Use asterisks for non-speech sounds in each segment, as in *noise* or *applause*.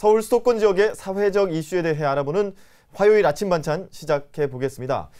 서울 수도권 지역의 사회적 이슈에 대해 알아보는 화요일 아침 반찬 시작해 보겠습니다.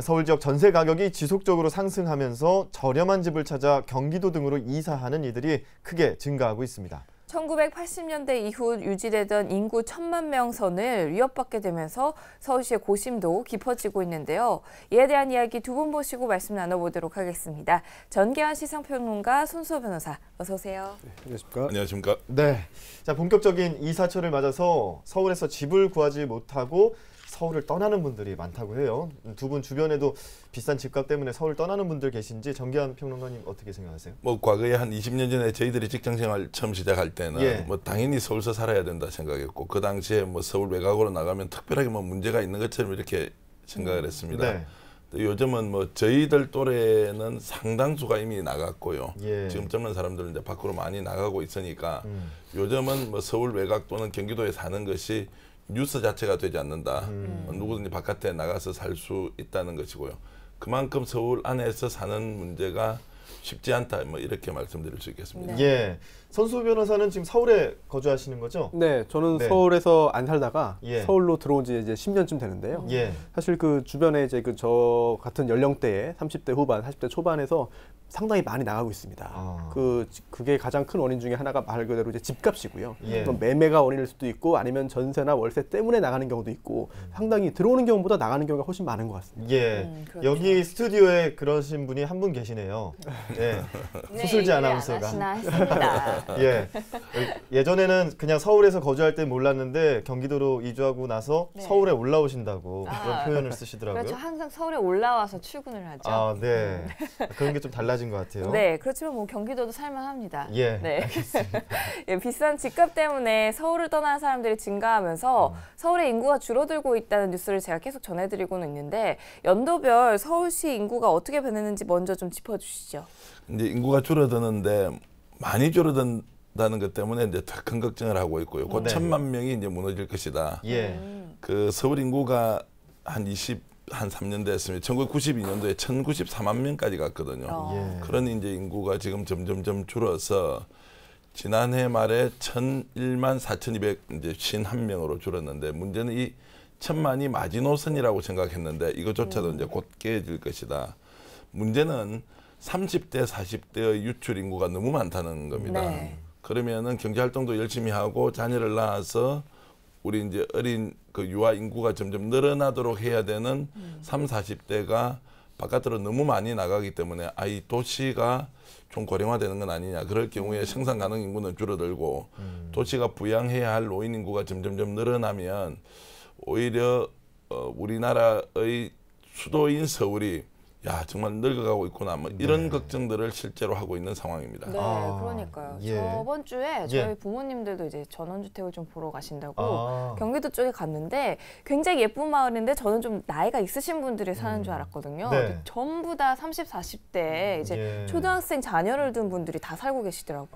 서울 지역 전세 가격이 지속적으로 상승하면서 저렴한 집을 찾아 경기도 등으로 이사하는 이들이 크게 증가하고 있습니다. 1980년대 이후 유지되던 인구 1천만 명 선을 위협받게 되면서 서울시의 고심도 깊어지고 있는데요. 이에 대한 이야기 두 분보시고 말씀 나눠보도록 하겠습니다. 전기환 시상평론가 손수호 변호사 어서 오세요. 네, 안녕하십니까. 안녕하십니까. 네, 자 본격적인 이 사철을 맞아서 서울에서 집을 구하지 못하고 서울을 떠나는 분들이 많다고 해요. 두 분 주변에도 비싼 집값 때문에 서울 떠나는 분들 계신지 정기환 평론가님 어떻게 생각하세요? 뭐 과거에 한 20년 전에 저희들이 직장생활 처음 시작할 때는 예. 뭐 당연히 서울서 살아야 된다 생각했고 그 당시에 뭐 서울 외곽으로 나가면 특별하게 뭐 문제가 있는 것처럼 이렇게 생각을 음, 했습니다. 네. 요즘은 뭐 저희들 또래는 상당수가 이미 나갔고요. 예. 지금 젊은 사람들은 이제 밖으로 많이 나가고 있으니까 음. 요즘은 뭐 서울 외곽 또는 경기도에 사는 것이 뉴스 자체가 되지 않는다. 음. 누구든지 바깥에 나가서 살 수 있다는 것이고요. 그만큼 서울 안에서 사는 문제가 쉽지 않다. 뭐 이렇게 말씀드릴 수 있겠습니다. 네. 예. 선수 변호사는 지금 서울에 거주하시는 거죠? 네, 저는 네. 서울에서 안 살다가 예. 서울로 들어온 지 이제 10년쯤 되는데요. 예. 사실 그 주변에 이제 그 저 같은 연령대에 30대 후반, 40대 초반에서 상당히 많이 나가고 있습니다. 아. 그 그게 가장 큰 원인 중에 하나가 말 그대로 이제 집값이고요. 예. 매매가 원인일 수도 있고 아니면 전세나 월세 때문에 나가는 경우도 있고 음. 상당히 들어오는 경우보다 나가는 경우가 훨씬 많은 것 같습니다. 예. 음, 그렇죠. 여기 스튜디오에 그러신 분이 한 분 계시네요. 네. 예. *laughs* 네, 수술지 네, 아나운서가. *laughs* 예. 예전에는 그냥 서울에서 거주할 때 몰랐는데 경기도로 이주하고 나서 네. 서울에 올라오신다고 아, 그런 표현을 쓰시더라고요. 그렇죠. 항상 서울에 올라와서 출근을 하죠. 아, 네. 음. 그런 게 좀 달라 달라진 것 같아요. 네, 그렇지만 뭐 경기도도 살만합니다. 예, 네. *laughs* 알겠습니다. *laughs* 예, 비싼 집값 때문에 서울을 떠나는 사람들이 증가하면서 음. 서울의 인구가 줄어들고 있다는 뉴스를 제가 계속 전해드리고는 있는데 연도별 서울시 인구가 어떻게 변했는지 먼저 좀 짚어주시죠. 이제 인구가 줄어드는데 많이 줄어든 다는 것 때문에 이제 더큰 걱정을 하고 있고요. 곧 네. 천만 명이 이제 무너질 것이다. 예. 음. 그 서울 인구가 한한 3년 됐습니다. 1992년도에 1,094만 명까지 갔거든요. 어. 예. 그런 이제 인구가 지금 점점점 줄어서 지난해 말에 1,001만 4 2 51명으로 줄었는데 문제는 이 천만이 마지노선이라고 생각했는데 이것조차도 음. 이제 곧 깨질 것이다. 문제는 30대 40대의 유출 인구가 너무 많다는 겁니다. 네. 그러면은 경제 활동도 열심히 하고 자녀를 낳아서 우리 이제 어린 그 유아 인구가 점점 늘어나도록 해야 되는 음. 3, 40대가 바깥으로 너무 많이 나가기 때문에 아이 도시가 좀 고령화되는 건 아니냐. 그럴 경우에 생산 가능 인구는 줄어들고 음. 도시가 부양해야 할 노인 인구가 점점점 늘어나면 오히려 어, 우리나라의 수도인 서울이 야 정말 늙어가고 있구나 뭐 네. 이런 네. 걱정들을 실제로 하고 있는 상황입니다. 네, 아, 그러니까요. 예. 저번 주에 예. 저희 예. 부모님들도 이제 전원주택을 좀 보러 가신다고 아. 경기도 쪽에 갔는데 굉장히 예쁜 마을인데 저는 좀 나이가 있으신 분들이 사는 음. 줄 알았거든요. 네. 전부 다 30, 40대 이제 예. 초등학생 자녀를 둔 분들이 다 살고 계시더라고요.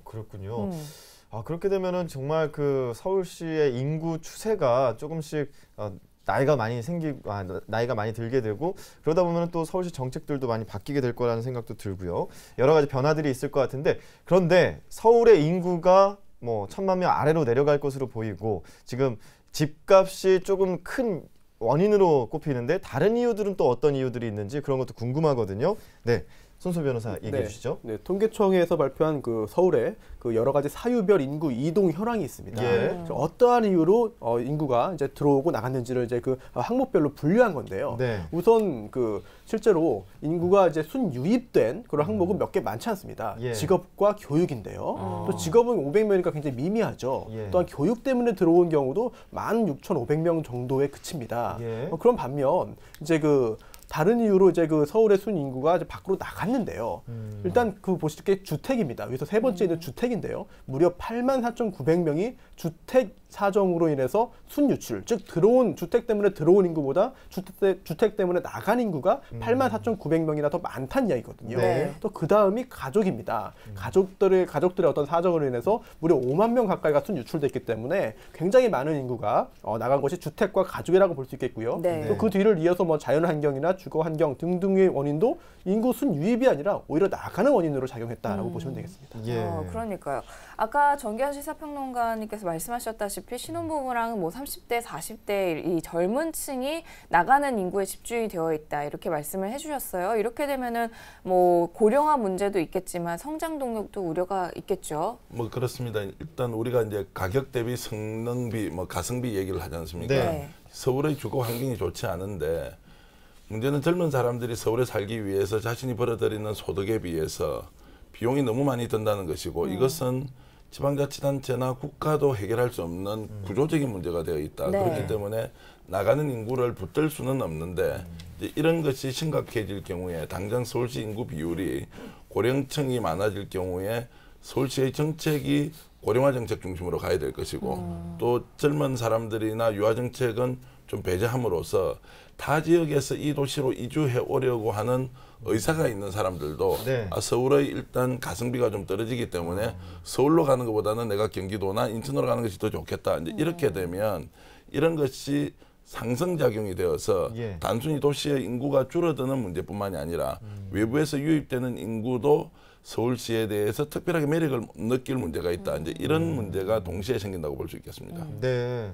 아, 그렇군요. 음. 아 그렇게 되면은 정말 그 서울시의 인구 추세가 조금씩 아, 나이가 많이 생기고 아, 나이가 많이 들게 되고 그러다 보면 또 서울시 정책들도 많이 바뀌게 될 거라는 생각도 들고요. 여러 가지 변화들이 있을 것 같은데 그런데 서울의 인구가 뭐 천만 명 아래로 내려갈 것으로 보이고 지금 집값이 조금 큰 원인으로 꼽히는데 다른 이유들은 또 어떤 이유들이 있는지 그런 것도 궁금하거든요. 네. 손수 변호사 얘기해 네, 주시죠. 네, 통계청에서 발표한 그 서울의 그 여러 가지 사유별 인구 이동 현황이 있습니다. 예. 어떠한 이유로 어, 인구가 이제 들어오고 나갔는지를 이제 그 항목별로 분류한 건데요. 네. 우선 그 실제로 인구가 이제 순 유입된 그런 항목은 음. 몇개 많지 않습니다. 예. 직업과 교육인데요. 아. 또 직업은 500명이니까 굉장히 미미하죠. 예. 또한 교육 때문에 들어온 경우도 16,500명 정도에 그칩니다. 예. 어, 그런 반면 이제 그 다른 이유로 이제 그 서울의 순인구가 이제 밖으로 나갔는데요. 음. 일단 그보실게 주택입니다. 여기서 세 번째 있는 음. 주택인데요. 무려 8만 4,900명이 주택 사정으로 인해서 순유출, 즉 들어온 주택 때문에 들어온 인구보다 주택, 주택 때문에 나간 인구가 8만 음. 4,900명이나 더 많다는 이야기거든요. 네. 또그 다음이 가족입니다. 음. 가족들의 가족들의 어떤 사정으로 인해서 무려 5만 명 가까이가 순유출됐기 때문에 굉장히 많은 인구가 어, 나간 것이 주택과 가족이라고 볼 수 있겠고요. 네. 또그 뒤를 이어서 뭐 자연환경이나 주거 환경 등등의 원인도 인구순 유입이 아니라 오히려 나가는 원인으로 작용했다라고 음. 보시면 되겠습니다. 아, 예. 어, 그러니까요. 아까 정기현 시사평론가님께서 말씀하셨다시피 신혼부부랑 뭐 30대, 40대 이 젊은 층이 나가는 인구에 집중이 되어 있다 이렇게 말씀을 해주셨어요. 이렇게 되면은 뭐 고령화 문제도 있겠지만 성장 동력도 우려가 있겠죠. 뭐 그렇습니다. 일단 우리가 이제 가격 대비 성능비, 뭐 가성비 얘기를 하지 않습니까? 네. 서울의 주거 환경이 좋지 않은데 문제는 젊은 사람들이 서울에 살기 위해서 자신이 벌어들이는 소득에 비해서 비용이 너무 많이 든다는 것이고 음. 이것은 지방자치단체나 국가도 해결할 수 없는 음. 구조적인 문제가 되어 있다. 네. 그렇기 때문에 나가는 인구를 붙들 수는 없는데 이런 것이 심각해질 경우에 당장 서울시 인구 비율이 고령층이 많아질 경우에 서울시의 정책이 고령화 정책 중심으로 가야 될 것이고 음. 또 젊은 사람들이나 유아 정책은 좀 배제함으로써 타 지역에서 이 도시로 이주해 오려고 하는 의사가 있는 사람들도 네. 아, 서울의 일단 가성비가 좀 떨어지기 때문에 서울로 가는 것보다는 내가 경기도나 인천으로 가는 것이 더 좋겠다. 이제 이렇게 음. 되면 이런 것이 상승작용이 되어서 예. 단순히 도시의 인구가 줄어드는 문제뿐만이 아니라 음. 외부에서 유입되는 인구도 서울시에 대해서 특별하게 매력을 느낄 문제가 있다. 이제 이런 음. 문제가 동시에 생긴다고 볼 수 있겠습니다. 음. 네.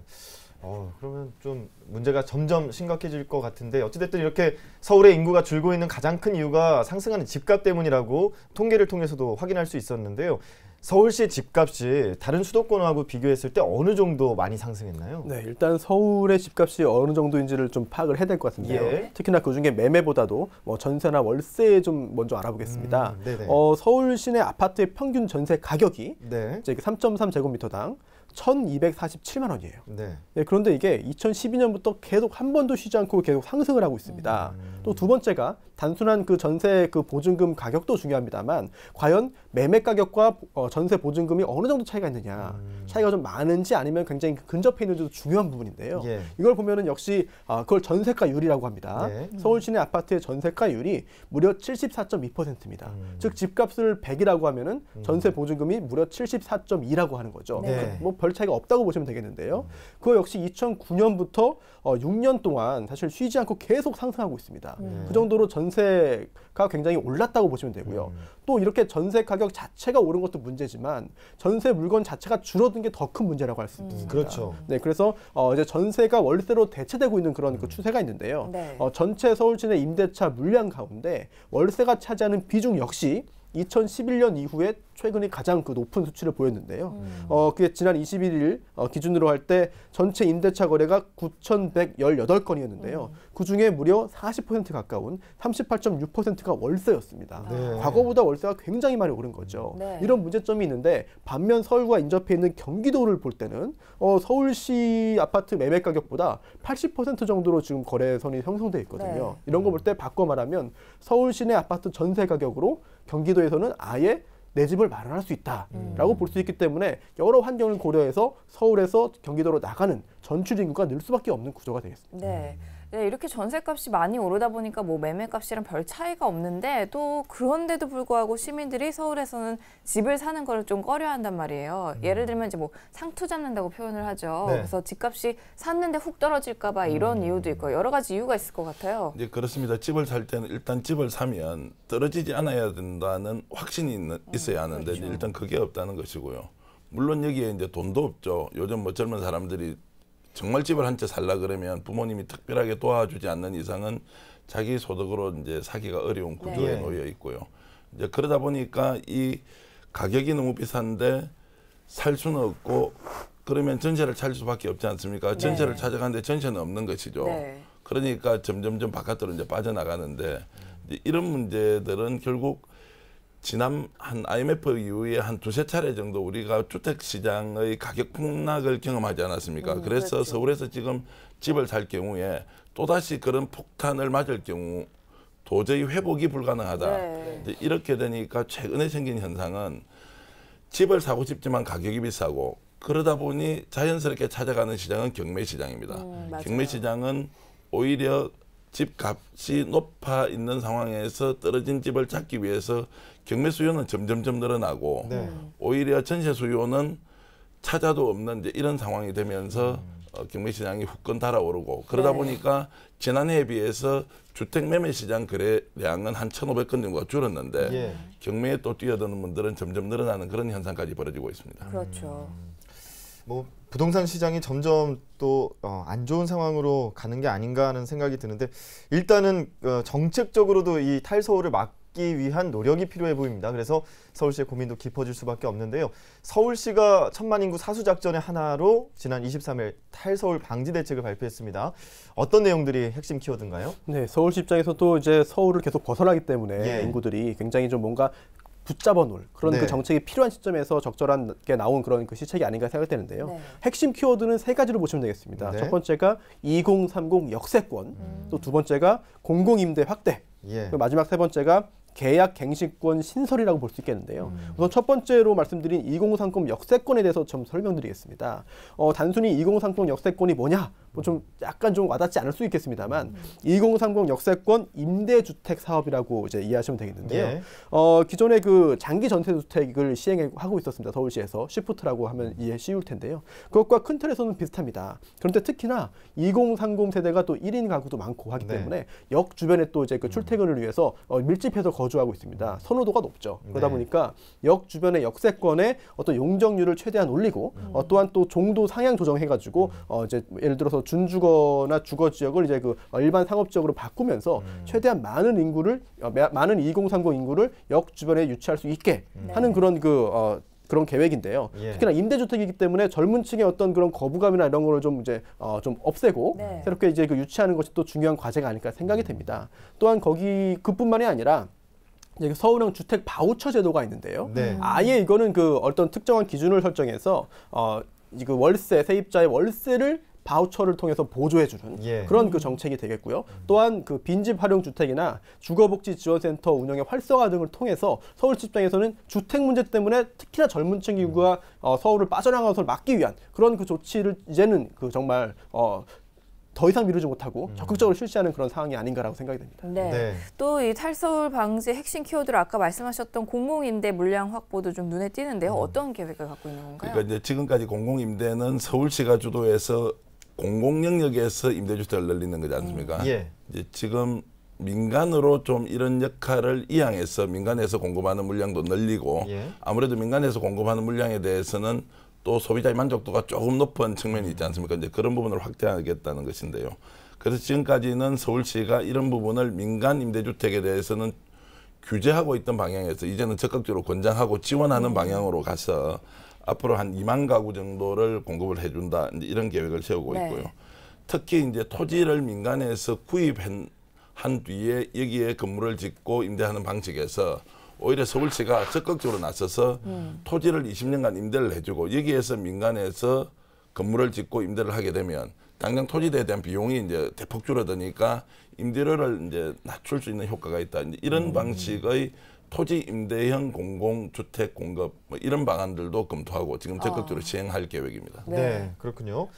어, 그러면 좀 문제가 점점 심각해질 것 같은데 어찌됐든 이렇게 서울의 인구가 줄고 있는 가장 큰 이유가 상승하는 집값 때문이라고 통계를 통해서도 확인할 수 있었는데요. 서울시 집값이 다른 수도권하고 비교했을 때 어느 정도 많이 상승했나요? 네, 일단 서울의 집값이 어느 정도인지를 좀 파악을 해야 될 것 같은데요. 예. 특히나 그중에 매매보다도 뭐 전세나 월세좀 먼저 알아보겠습니다. 음, 어, 서울 시내 아파트의 평균 전세 가격이 네. 이제 3.3 그 제곱미터당 1,247만 원이에요. 네. 네, 그런데 이게 2012년부터 계속 한 번도 쉬지 않고 계속 상승을 하고 있습니다. 음. 또두 번째가 단순한 그 전세 그 보증금 가격도 중요합니다만 과연 매매 가격과 어, 전세 보증금이 어느 정도 차이가 있느냐 음. 차이가 좀 많은지 아니면 굉장히 근접해 있는지도 중요한 부분인데요. 예. 이걸 보면은 역시 어, 그걸 전세가율이라고 합니다. 예. 서울 시내 아파트의 전세가율이 무려 74.2%입니다. 음. 즉 집값을 100이라고 하면은 음. 전세 보증금이 무려 74.2라고 하는 거죠. 네. 그, 뭐별 차이가 없다고 보시면 되겠는데요. 음. 그거 역시 2009년부터 어, 6년 동안 사실 쉬지 않고 계속 상승하고 있습니다. 음. 그 정도로 전세가 굉장히 올랐다고 보시면 되고요. 음. 또 이렇게 전세 가격 자체가 오른 것도 문제지만 전세 물건 자체가 줄어든 게 더 큰 문제라고 할수 음. 있습니다. 그렇죠. 네, 그래서 어, 이제 전세가 월세로 대체되고 있는 그런 그 음. 추세가 있는데요. 네. 어, 전체 서울시내 임대차 물량 가운데 월세가 차지하는 비중 역시 2011년 이후에 최근에 가장 그 높은 수치를 보였는데요. 음. 어, 그게 지난 21일 어, 기준으로 할 때 전체 임대차 거래가 9,118건이었는데요. 음. 그 중에 무려 40% 가까운 38.6%가 월세였습니다. 네. 과거보다 월세가 굉장히 많이 오른 거죠. 음. 네. 이런 문제점이 있는데 반면 서울과 인접해 있는 경기도를 볼 때는 어, 서울시 아파트 매매 가격보다 80% 정도로 지금 거래선이 형성돼 있거든요. 네. 이런 거 볼때 음. 바꿔 말하면 서울 시내 아파트 전세 가격으로 경기도에서는 아예 내 집을 마련할 수 있다라고 음. 볼수 있기 때문에 여러 환경을 고려해서 서울에서 경기도로 나가는 전출 인구가 늘 수밖에 없는 구조가 되겠습니다. 네. 음. 네, 이렇게 전세값이 많이 오르다 보니까 뭐 매매값이랑 별 차이가 없는데 또 그런데도 불구하고 시민들이 서울에서는 집을 사는 거를 좀 꺼려한단 말이에요. 음. 예를 들면 이제 뭐 상투 잡는다고 표현을 하죠. 네. 그래서 집값이 샀는데 훅 떨어질까봐 이런 음. 이유도 있고 여러 가지 이유가 있을 것 같아요. 이제 그렇습니다. 집을 살 때는 일단 집을 사면 떨어지지 않아야 된다는 확신이 있는, 음, 있어야 하는데 음, 그렇죠. 일단 그게 없다는 것이고요. 물론 여기에 이제 돈도 없죠. 요즘 뭐 젊은 사람들이 정말 집을 한 채 살라 그러면 부모님이 특별하게 도와주지 않는 이상은 자기 소득으로 이제 사기가 어려운 네. 구조에 네. 놓여 있고요. 이제 그러다 보니까 이 가격이 너무 비싼데 살 수는 없고 그러면 전세를 찾을 수밖에 없지 않습니까? 네. 전세를 찾아가는데 전세는 없는 것이죠. 네. 그러니까 점점점 바깥으로 이제 빠져나가는데 이제 이런 문제들은 결국 지난 한 IMF 이후에 한 두세 차례 정도 우리가 주택 시장의 가격 폭락을 경험하지 않았습니까? 음, 그래서 그렇죠. 서울에서 지금 집을 살 경우에 또다시 그런 폭탄을 맞을 경우 도저히 회복이 불가능하다. 네. 이렇게 되니까 최근에 생긴 현상은 집을 사고 싶지만 가격이 비싸고 그러다 보니 자연스럽게 찾아가는 시장은 경매 시장입니다. 음, 경매 시장은 오히려 집값이 높아 있는 상황에서 떨어진 집을 찾기 위해서 경매 수요는 점점점 늘어나고 네. 오히려 전세 수요는 찾아도 없는 이제 이런 상황이 되면서 음. 어, 경매 시장이 후끈 달아오르고 그러다 네. 보니까 지난해에 비해서 주택 매매 시장 거래량은 한1 5 0 0건정도 줄었는데 예. 경매에 또 뛰어드는 분들은 점점 늘어나는 그런 현상까지 벌어지고 있습니다. 그렇죠. 음. 뭐 부동산 시장이 점점 또안 어, 좋은 상황으로 가는 게 아닌가 하는 생각이 드는데 일단은 어, 정책적으로도 이 탈서울을 막 막기 위한 노력이 필요해 보입니다. 그래서 서울시의 고민도 깊어질 수밖에 없는데요. 서울시가 천만 인구 사수 작전의 하나로 지난 23일 탈서울 방지 대책을 발표했습니다. 어떤 내용들이 핵심 키워드인가요? 네, 서울시 입장에서도 이제 서울을 계속 벗어나기 때문에 예. 인구들이 굉장히 좀 뭔가 붙잡아 놓을 그런 그 네. 그 정책이 필요한 시점에서 적절한 게 나온 그런 그 시책이 아닌가 생각되는데요. 네. 핵심 키워드는 세 가지로 보시면 되겠습니다. 네. 첫 번째가 2030 역세권, 음. 또두 번째가 공공임대 확대, 예. 마지막 세 번째가 계약 갱신권 신설이라고 볼 수 있겠는데요. 음. 우선 첫 번째로 말씀드린 2030 역세권에 대해서 좀 설명드리겠습니다. 어, 단순히 2030 역세권이 뭐냐? 뭐좀 약간 좀 와닿지 않을 수 있겠습니다만 음. 2030 역세권 임대주택 사업이라고 이제 이해하시면 되겠는데요. 예. 어, 기존에그 장기 전세주택을 시행하고 있었습니다. 서울시에서 시프트라고 하면 이해 쉬울 텐데요. 그것과 큰 틀에서는 비슷합니다. 그런데 특히나 2030 세대가 또 1인 가구도 많고 하기 네. 때문에 역 주변에 또 이제 그 음. 출퇴근을 위해서 어, 밀집해서 거 거주하고 있습니다. 음. 선호도가 높죠. 그러다 네. 보니까 역 주변의 역세권의 어떤 용적률을 최대한 올리고 음. 어, 또한 또 종도 상향 조정해가지고 음. 어, 이제 예를 들어서 준주거나 주거 지역을 이제 그 일반 상업적으로 바꾸면서 음. 최대한 많은 인구를 어, 매, 많은 2030 인구를 역 주변에 유치할 수 있게 음. 네. 하는 그런 그 어, 그런 계획인데요. 예. 특히나 임대주택이기 때문에 젊은 층의 어떤 그런 거부감이나 이런 거를 좀 이제 어, 좀 없애고 네. 새롭게 이제 그 유치하는 것이 또 중요한 과제가 아닐까 생각이 음. 됩니다. 또한 거기 그뿐만이 아니라 이제 서울형 주택 바우처 제도가 있는데요. 네. 음. 아예 이거는 그 어떤 특정한 기준을 설정해서 어, 그 월세 세입자의 월세를 바우처를 통해서 보조해주는 예. 그런 그 정책이 되겠고요. 또한 그 빈집 활용 주택이나 주거복지지원센터 운영의 활성화 등을 통해서 서울시 입장에서는 주택 문제 때문에 특히나 젊은층 인구가 어, 서울을 빠져나가는 것을 막기 위한 그런 그 조치를 이제는 그 정말 어, 더 이상 미루지 못하고 음. 적극적으로 실시하는 그런 상황이 아닌가라고 생각이 됩니다. 네. 네. 또 이 탈서울 방지 핵심 키워드로 아까 말씀하셨던 공공임대 물량 확보도 좀 눈에 띄는데요. 음. 어떤 계획을 갖고 있는 건가요? 그러니까 이제 지금까지 공공임대는 서울시가 주도해서 공공 영역에서 임대주택을 늘리는 거지 않습니까? 음. 예. 이제 지금 민간으로 좀 이런 역할을 이양해서 민간에서 공급하는 물량도 늘리고 예. 아무래도 민간에서 공급하는 물량에 대해서는 또 소비자의 만족도가 조금 높은 측면이 있지 않습니까? 이제 그런 부분을 확대하겠다는 것인데요. 그래서 지금까지는 서울시가 이런 부분을 민간 임대주택에 대해서는 규제하고 있던 방향에서 이제는 적극적으로 권장하고 지원하는 방향으로 가서 앞으로 한 2만 가구 정도를 공급을 해준다 이런 계획을 세우고 네. 있고요. 특히 이제 토지를 민간에서 구입한 뒤에 여기에 건물을 짓고 임대하는 방식에서 오히려 서울시가 적극적으로 나서서 음. 토지를 20년간 임대를 해주고 여기에서 민간에서 건물을 짓고 임대를 하게 되면 당장 토지대에 대한 비용이 이제 대폭 줄어드니까 임대료를 이제 낮출 수 있는 효과가 있다. 이제 이런 음. 방식의 토지 임대형 공공주택 공급 뭐 이런 방안들도 검토하고 지금 적극적으로 아. 시행할 계획입니다. 네. 네, 그렇군요.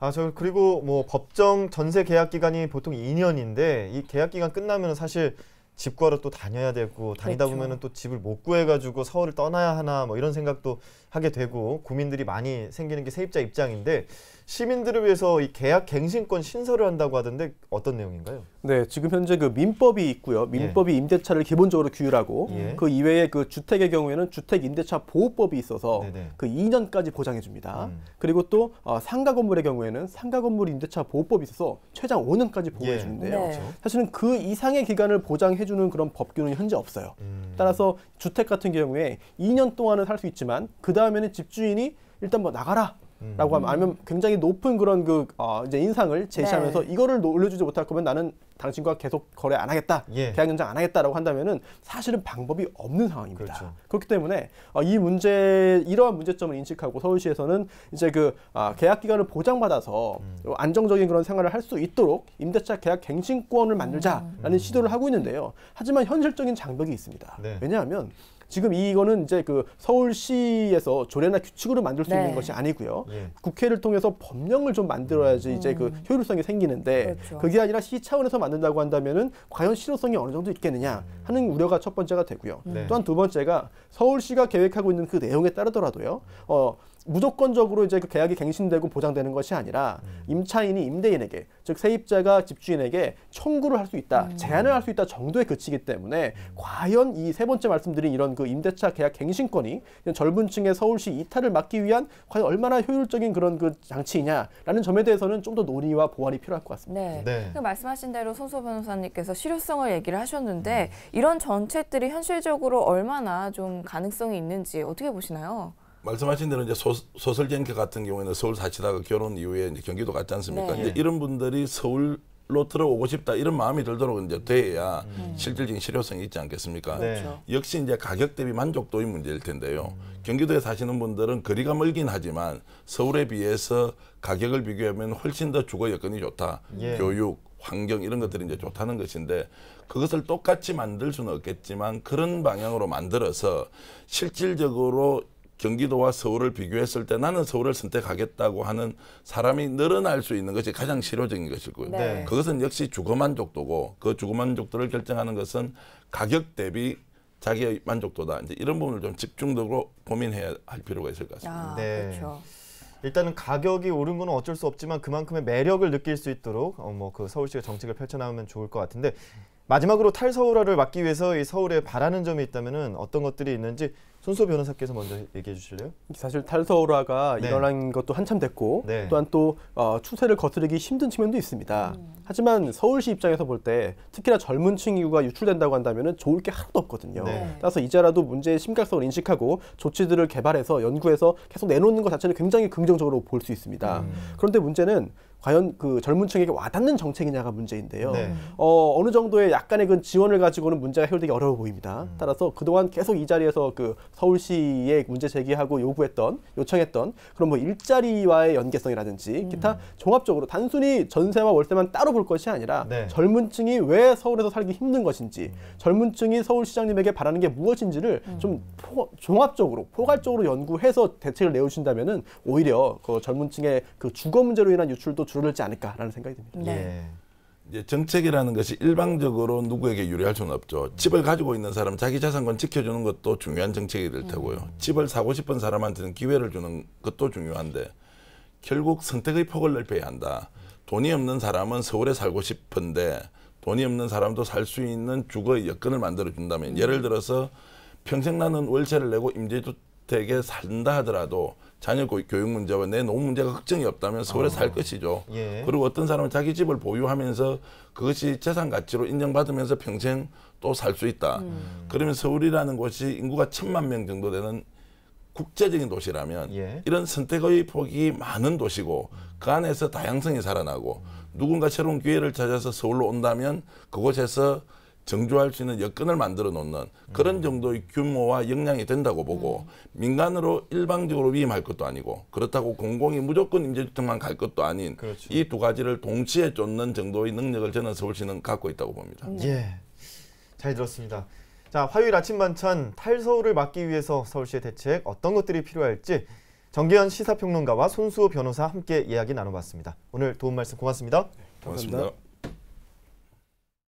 아, 저 그리고 뭐 법정 전세 계약 기간이 보통 2년인데 이 계약 기간 끝나면 사실 집 구하러 또 다녀야 되고 다니다 그렇죠. 보면은 또 집을 못 구해가지고 서울을 떠나야 하나 뭐 이런 생각도 하게 되고 고민들이 많이 생기는 게 세입자 입장인데 시민들을 위해서 이 계약 갱신권 신설을 한다고 하던데 어떤 내용인가요? 네, 지금 현재 그 민법이 있고요. 예. 민법이 예. 임대차를 기본적으로 규율하고 예. 그 이외에 그 주택의 경우에는 주택 임대차 보호법이 있어서 네네. 그 2년까지 보장해 줍니다. 음. 그리고 또 어, 상가 건물의 경우에는 상가 건물 임대차 보호법이 있어서 최장 5년까지 보호해 예. 주는데요. 예. 네. 사실은 그 이상의 기간을 보장해 주는 그런 법규는 현재 없어요. 음. 따라서 주택 같은 경우에 2년 동안은 살 수 있지만 그다음 그 다음에는 집주인이 일단 뭐 나가라. 라고 하면 아니면 굉장히 높은 그런 그 어, 이제 인상을 제시하면서 네. 이거를 올려주지 못할 거면 나는 당신과 계속 거래 안 하겠다, 예. 계약 연장 안 하겠다라고 한다면은 사실은 방법이 없는 상황입니다. 그렇죠. 그렇기 때문에 어, 이 문제 이러한 문제점을 인식하고 서울시에서는 이제 그 어, 아, 계약 기간을 보장받아서 음. 안정적인 그런 생활을 할 수 있도록 임대차 계약 갱신권을 만들자라는 음. 시도를 하고 있는데요. 하지만 현실적인 장벽이 있습니다. 네. 왜냐하면 지금 이거는 이제 그 서울시에서 조례나 규칙으로 만들 수 네. 있는 것이 아니고요. 예. 국회를 통해서 법령을 좀 만들어야지 음. 이제 그 음. 효율성이 생기는데 그렇죠. 그게 아니라 시 차원에서 만든다고 한다면은 과연 실효성이 어느 정도 있겠느냐 하는 우려가 첫 번째가 되고요. 네. 또한 두 번째가 서울시가 계획하고 있는 그 내용에 따르더라도요. 어 무조건적으로 이제 그 계약이 갱신되고 보장되는 것이 아니라 음. 임차인이 임대인에게 즉 세입자가 집주인에게 청구를 할 수 있다, 음. 제한을 할 수 있다 정도에 그치기 때문에 음. 과연 이 세 번째 말씀드린 이런 그 임대차 계약 갱신권이 젊은 층의 서울시 이탈을 막기 위한 과연 얼마나 효율적인 그런 그 장치이냐라는 점에 대해서는 좀 더 논의와 보완이 필요할 것 같습니다. 네. 네. 그 말씀하신 대로 손소 변호사님께서 실효성을 얘기를 하셨는데 음. 이런 전체들이 현실적으로 얼마나 좀 가능성이 있는지 어떻게 보시나요? 말씀하신 대로 이제 소, 소설쟁가 같은 경우에는 서울 사시다가 결혼 이후에 이제 경기도 갔지 않습니까? 네. 이제 이런 분들이 서울 로 들어오고 싶다 이런 마음이 들도록 이제 돼야 음. 실질적인 실효성이 있지 않겠습니까? 네. 그렇죠. 역시 이제 가격 대비 만족도의 문제일 텐데요. 음. 경기도에 사시는 분들은 거리가 멀긴 하지만 서울에 비해서 가격을 비교하면 훨씬 더 주거 여건이 좋다. 예. 교육, 환경 이런 것들이 이제 좋다는 것인데 그것을 똑같이 만들 수는 없겠지만 그런 방향으로 만들어서 실질적으로 경기도와 서울을 비교했을 때 나는 서울을 선택하겠다고 하는 사람이 늘어날 수 있는 것이 가장 실효적인 것이고요. 네. 네. 그것은 역시 주거 만족도고 그 주거 만족도를 결정하는 것은 가격 대비 자기 의 만족도다. 이제 이런 부분을 좀 집중적으로 고민해야 할 필요가 있을 것 같습니다. 아, 네. 그렇죠. 일단은 가격이 오른 건 어쩔 수 없지만 그만큼의 매력을 느낄 수 있도록 어, 뭐 그 서울시가 정책을 펼쳐나가면 좋을 것 같은데 마지막으로 탈서울화를 막기 위해서 이 서울에 바라는 점이 있다면 어떤 것들이 있는지 손소 변호사께서 먼저 얘기해 주실래요? 사실 탈서울화가 네. 일어난 것도 한참 됐고 네. 또한 또 어, 추세를 거스르기 힘든 측면도 있습니다. 음. 하지만 서울시 입장에서 볼 때 특히나 젊은 층이구가 유출된다고 한다면 좋을 게 하나도 없거든요. 네. 따라서 이제라도 문제의 심각성을 인식하고 조치들을 개발해서 연구해서 계속 내놓는 것 자체는 굉장히 긍정적으로 볼 수 있습니다. 음. 그런데 문제는 과연 그 젊은 층에게 와닿는 정책이냐가 문제인데요. 네. 어, 어느 정도의 약간의 그 지원을 가지고는 문제가 해결되기 어려워 보입니다. 음. 따라서 그동안 계속 이 자리에서 그 서울시의 문제 제기하고 요구했던 요청했던 그런 뭐 일자리와의 연계성이라든지 음. 기타 종합적으로 단순히 전세와 월세만 따로 볼 것이 아니라 네. 젊은 층이 왜 서울에서 살기 힘든 것인지 음. 젊은 층이 서울시장님에게 바라는 게 무엇인지를 음. 좀 포, 종합적으로 포괄적으로 연구해서 대책을 내오신다면 오히려 그 젊은 층의 그 주거 문제로 인한 유출도 줄어들지 않을까라는 생각이 듭니다. 네. 예. 이제 정책이라는 것이 일방적으로 누구에게 유리할 수는 없죠. 집을 가지고 있는 사람 자기 자산권 지켜주는 것도 중요한 정책이 될 테고요. 음. 집을 사고 싶은 사람한테는 기회를 주는 것도 중요한데 결국 선택의 폭을 넓혀야 한다. 돈이 없는 사람은 서울에 살고 싶은데 돈이 없는 사람도 살 수 있는 주거의 여건을 만들어 준다면 예를 음. 들어서 평생 나는 월세를 내고 임대주택에 산다 하더라도 자녀 교육 문제와 내 노후 문제가 걱정이 없다면 서울에 어. 살 아. 것이죠. 예. 그리고 어떤 사람은 자기 집을 보유하면서 그것이 재산 가치로 인정받으면서 평생 또 살 수 있다. 음. 그러면 서울이라는 곳이 인구가 천만 명 정도 되는 국제적인 도시라면 예. 이런 선택의 폭이 많은 도시고 그 안에서 다양성이 살아나고 누군가 새로운 기회를 찾아서 서울로 온다면 그곳에서 정조할 수 있는 여건을 만들어 놓는 그런 정도의 규모와 역량이 된다고 보고 민간으로 일방적으로 위임할 것도 아니고 그렇다고 공공이 무조건 임대주택만 갈 것도 아닌 그렇죠. 이두 가지를 동시에 쫓는 정도의 능력을 저는 서울시는 갖고 있다고 봅니다. 네. 예, 잘 들었습니다. 자, 화요일 아침 반찬 탈서울을 막기 위해서 서울시의 대책 어떤 것들이 필요할지 정기현 시사평론가와 손수호 변호사 함께 이야기 나눠봤습니다. 오늘 도움 말씀 고맙습니다. 네, 고맙습니다. 고맙습니다.